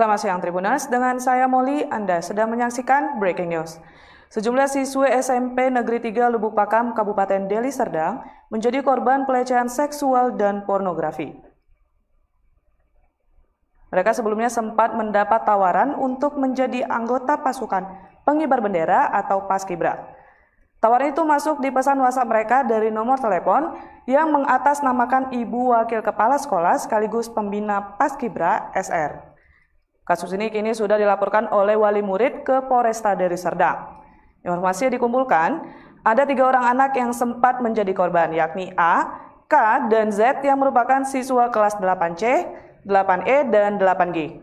Selamat siang Tribunas, dengan saya Molly, Anda sedang menyaksikan Breaking News. Sejumlah siswa SMP Negeri 3 Lubuk Pakam, Kabupaten Deli Serdang menjadi korban pelecehan seksual dan pornografi. Mereka sebelumnya sempat mendapat tawaran untuk menjadi anggota pasukan pengibar bendera atau paskibra. Tawaran itu masuk di pesan WhatsApp mereka dari nomor telepon yang mengatasnamakan Ibu Wakil Kepala Sekolah sekaligus pembina Paskibra SR. Kasus ini kini sudah dilaporkan oleh wali murid ke Polresta dari Serdang. Informasi yang dikumpulkan, ada tiga orang anak yang sempat menjadi korban, yakni A, K, dan Z yang merupakan siswa kelas 8C, 8E, dan 8G.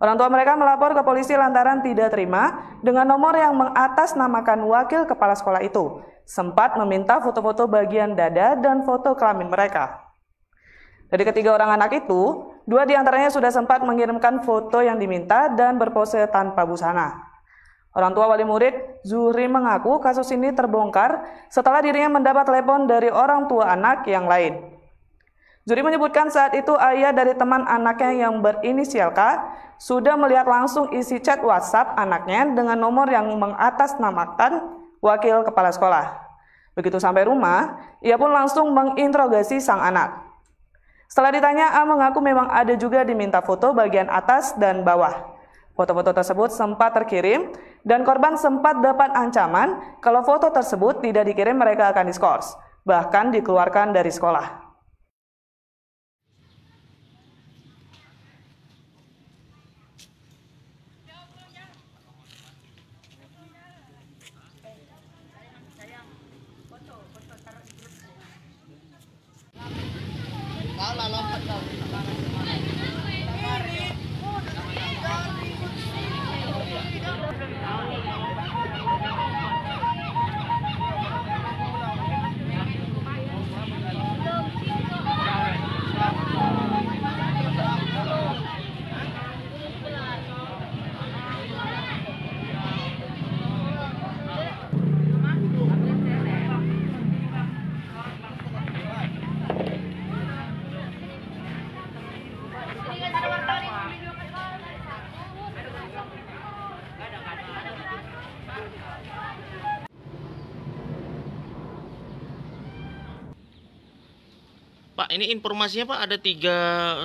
Orang tua mereka melapor ke polisi lantaran tidak terima dengan nomor yang mengatasnamakan wakil kepala sekolah itu. Sempat meminta foto-foto bagian dada dan foto kelamin mereka. Dari ketiga orang anak itu, Dua diantaranya sudah sempat mengirimkan foto yang diminta dan berpose tanpa busana. Orang tua wali murid, Zuhri mengaku kasus ini terbongkar setelah dirinya mendapat telepon dari orang tua anak yang lain. Zuhri menyebutkan saat itu ayah dari teman anaknya yang berinisial K sudah melihat langsung isi chat WhatsApp anaknya dengan nomor yang mengatasnamakan wakil kepala sekolah. Begitu sampai rumah, ia pun langsung menginterogasi sang anak. Setelah ditanya, A mengaku memang ada juga diminta foto bagian atas dan bawah. Foto-foto tersebut sempat terkirim dan korban sempat dapat ancaman kalau foto tersebut tidak dikirim mereka akan diskors, bahkan dikeluarkan dari sekolah. 老了，老了。Pak, ini informasinya Pak ada tiga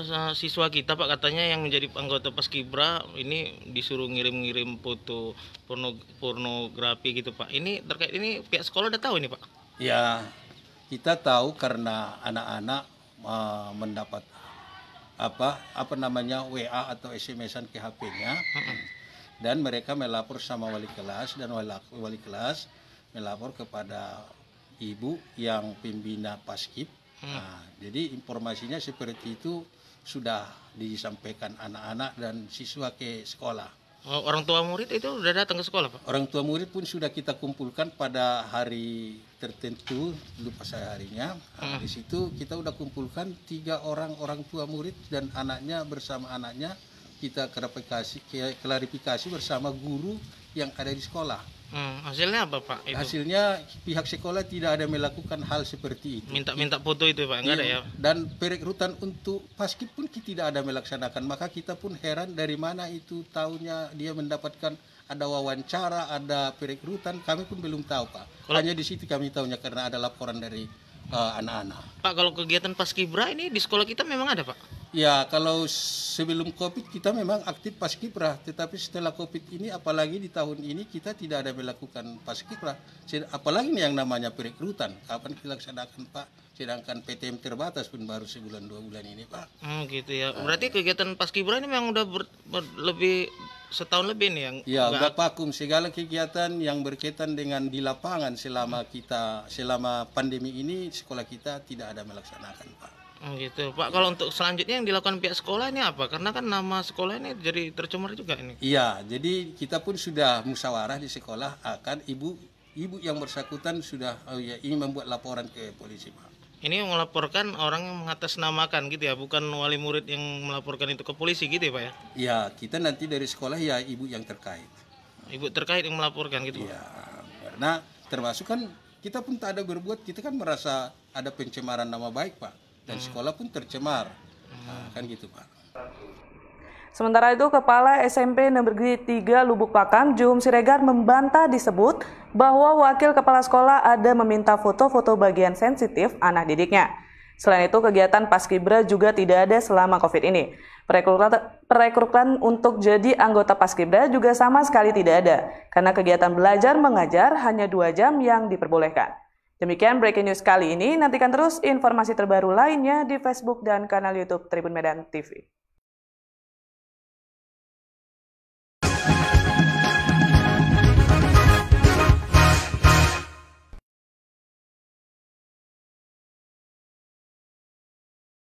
eh, siswa kita Pak katanya yang menjadi anggota Paskibra ini disuruh ngirim-ngirim foto porno, pornografi gitu Pak. Ini terkait ini pihak sekolah udah tahu ini Pak? Ya, kita tahu karena anak-anak uh, mendapat apa apa namanya WA atau SMS-an ke HP-nya dan mereka melapor sama wali kelas dan wali, wali kelas melapor kepada ibu yang pembina Paskib Hmm. Nah, jadi informasinya seperti itu sudah disampaikan anak-anak dan siswa ke sekolah. Oh, orang tua murid itu sudah datang ke sekolah, Pak? Orang tua murid pun sudah kita kumpulkan pada hari tertentu, lupa saya harinya. Nah, hmm. Di situ kita sudah kumpulkan tiga orang orang tua murid dan anaknya bersama anaknya kita klarifikasi klarifikasi bersama guru yang ada di sekolah. Hmm, hasilnya apa Pak? Itu? Hasilnya pihak sekolah tidak ada melakukan hal seperti itu. Minta minta foto itu Pak, enggak ada iya, ya? Dan perekrutan untuk paskib pun kita tidak ada melaksanakan. Maka kita pun heran dari mana itu tahunya dia mendapatkan ada wawancara, ada perekrutan. Kami pun belum tahu Pak. Kalau... Hanya di situ kami tahunya karena ada laporan dari eh, anak-anak. Uh, Pak, kalau kegiatan paskibra ini di sekolah kita memang ada Pak? Ya, kalau sebelum COVID kita memang aktif paskibra, tetapi setelah COVID ini apalagi di tahun ini kita tidak ada melakukan paskibra. Apalagi yang namanya perekrutan, kapan kita laksanakan Pak? Sedangkan PTM terbatas pun baru sebulan dua bulan ini Pak. Hmm, gitu ya. Berarti kegiatan paskibra ini memang udah ber, ber, lebih setahun lebih nih yang ya udah vakum segala kegiatan yang berkaitan dengan di lapangan selama kita selama pandemi ini sekolah kita tidak ada melaksanakan Pak. Hmm, gitu pak kalau untuk selanjutnya yang dilakukan pihak sekolah ini apa karena kan nama sekolah ini jadi tercemar juga ini iya jadi kita pun sudah musyawarah di sekolah akan ibu ibu yang bersangkutan sudah oh ya ini membuat laporan ke polisi pak ini melaporkan orang yang mengatasnamakan gitu ya bukan wali murid yang melaporkan itu ke polisi gitu ya pak ya Iya, kita nanti dari sekolah ya ibu yang terkait ibu terkait yang melaporkan gitu Iya, karena termasuk kan kita pun tak ada berbuat kita kan merasa ada pencemaran nama baik pak dan sekolah pun tercemar nah, kan gitu pak Sementara itu, Kepala SMP Negeri 3 Lubuk Pakam, Jum Siregar membantah disebut bahwa wakil kepala sekolah ada meminta foto-foto bagian sensitif anak didiknya. Selain itu, kegiatan Paskibra juga tidak ada selama COVID ini. Perekrutan, untuk jadi anggota Paskibra juga sama sekali tidak ada, karena kegiatan belajar-mengajar hanya dua jam yang diperbolehkan. Demikian breaking news kali ini. Nantikan terus informasi terbaru lainnya di Facebook dan kanal YouTube Tribun Medan TV.